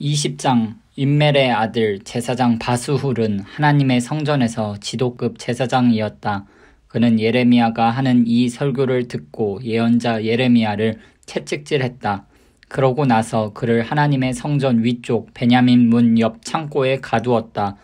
20장 인멜의 아들 제사장 바수훌은 하나님의 성전에서 지도급 제사장이었다. 그는 예레미야가 하는 이 설교를 듣고 예언자 예레미야를 채찍질했다. 그러고 나서 그를 하나님의 성전 위쪽 베냐민 문 옆 창고에 가두었다.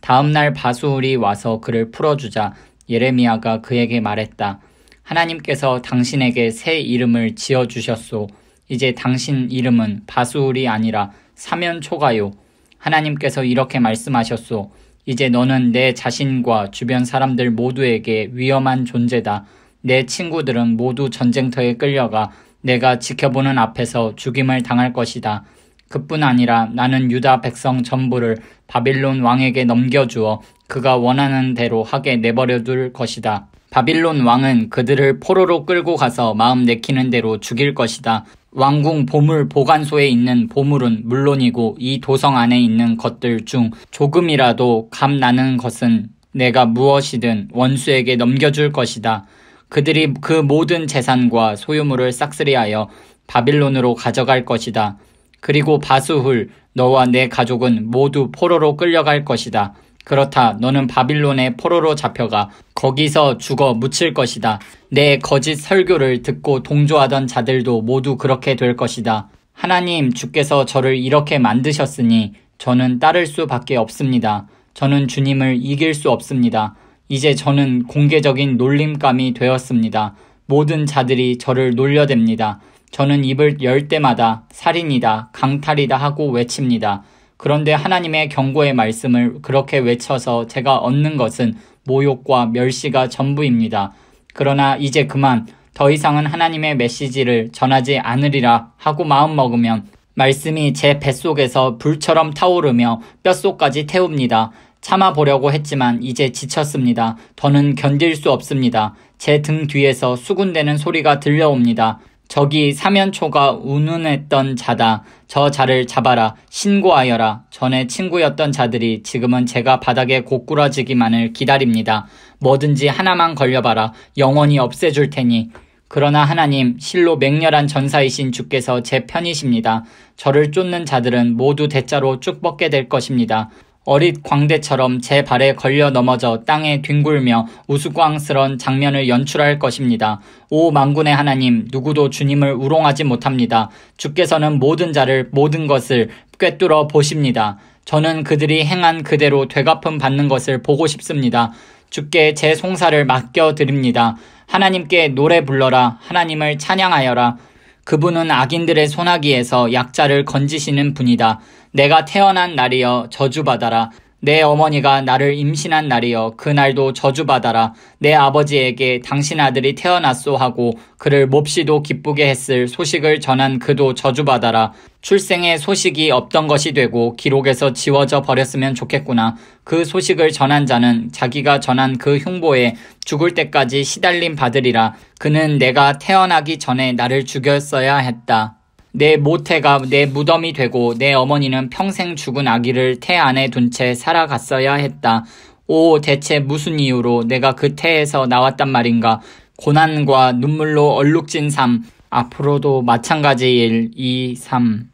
다음날 바수울이 와서 그를 풀어주자 예레미야가 그에게 말했다. 하나님께서 당신에게 새 이름을 지어주셨소. 이제 당신 이름은 바수울이 아니라 사면초가요. 하나님께서 이렇게 말씀하셨소. 이제 너는 내 자신과 주변 사람들 모두에게 위험한 존재다. 내 친구들은 모두 전쟁터에 끌려가 내가 지켜보는 앞에서 죽임을 당할 것이다. 그뿐 아니라 나는 유다 백성 전부를 바빌론 왕에게 넘겨주어 그가 원하는 대로 하게 내버려 둘 것이다. 바빌론 왕은 그들을 포로로 끌고 가서 마음 내키는 대로 죽일 것이다. 왕궁 보물 보관소에 있는 보물은 물론이고 이 도성 안에 있는 것들 중 조금이라도 감나는 것은 내가 무엇이든 원수에게 넘겨줄 것이다. 그들이 그 모든 재산과 소유물을 싹쓸이하여 바빌론으로 가져갈 것이다. 그리고 바수훌 너와 내 가족은 모두 포로로 끌려갈 것이다. 그렇다. 너는 바빌론의 포로로 잡혀가 거기서 죽어 묻힐 것이다. 내 거짓 설교를 듣고 동조하던 자들도 모두 그렇게 될 것이다. 하나님 주께서 저를 이렇게 만드셨으니 저는 따를 수밖에 없습니다. 저는 주님을 이길 수 없습니다. 이제 저는 공개적인 놀림감이 되었습니다. 모든 자들이 저를 놀려댑니다. 저는 입을 열 때마다 살인이다, 강탈이다 하고 외칩니다. 그런데 하나님의 경고의 말씀을 그렇게 외쳐서 제가 얻는 것은 모욕과 멸시가 전부입니다. 그러나 이제 그만 더 이상은 하나님의 메시지를 전하지 않으리라 하고 마음먹으면 말씀이 제 뱃속에서 불처럼 타오르며 뼛속까지 태웁니다. 참아보려고 했지만 이제 지쳤습니다. 더는 견딜 수 없습니다. 제 등 뒤에서 수군대는 소리가 들려옵니다. 저기 사면초가 운운했던 자다. 저 자를 잡아라. 신고하여라. 전에 친구였던 자들이 지금은 제가 바닥에 고꾸라지기만을 기다립니다. 뭐든지 하나만 걸려봐라. 영원히 없애줄 테니. 그러나 하나님, 실로 맹렬한 전사이신 주께서 제 편이십니다. 저를 쫓는 자들은 모두 대자로 쭉 뻗게 될 것입니다. 어릿 광대처럼 제 발에 걸려 넘어져 땅에 뒹굴며 우스꽝스런 장면을 연출할 것입니다. 오 만군의 하나님, 누구도 주님을 우롱하지 못합니다. 주께서는 모든 자를 모든 것을 꿰뚫어 보십니다. 저는 그들이 행한 그대로 되갚음 받는 것을 보고 싶습니다. 주께 제 송사를 맡겨 드립니다. 하나님께 노래 불러라. 하나님을 찬양하여라. 그분은 악인들의 소나기에서 약자를 건지시는 분이다. 내가 태어난 날이여 저주받아라. 내 어머니가 나를 임신한 날이여 그날도 저주받아라 내 아버지에게 당신 아들이 태어났소 하고 그를 몹시도 기쁘게 했을 소식을 전한 그도 저주받아라 출생의 소식이 없던 것이 되고 기록에서 지워져 버렸으면 좋겠구나 그 소식을 전한 자는 자기가 전한 그 흉보에 죽을 때까지 시달림 받으리라 그는 내가 태어나기 전에 나를 죽였어야 했다. 내 모태가 내 무덤이 되고 내 어머니는 평생 죽은 아기를 태 안에 둔 채 살아갔어야 했다. 오, 대체 무슨 이유로 내가 그 태에서 나왔단 말인가? 고난과 눈물로 얼룩진 삶, 앞으로도 마찬가지일 이 삶.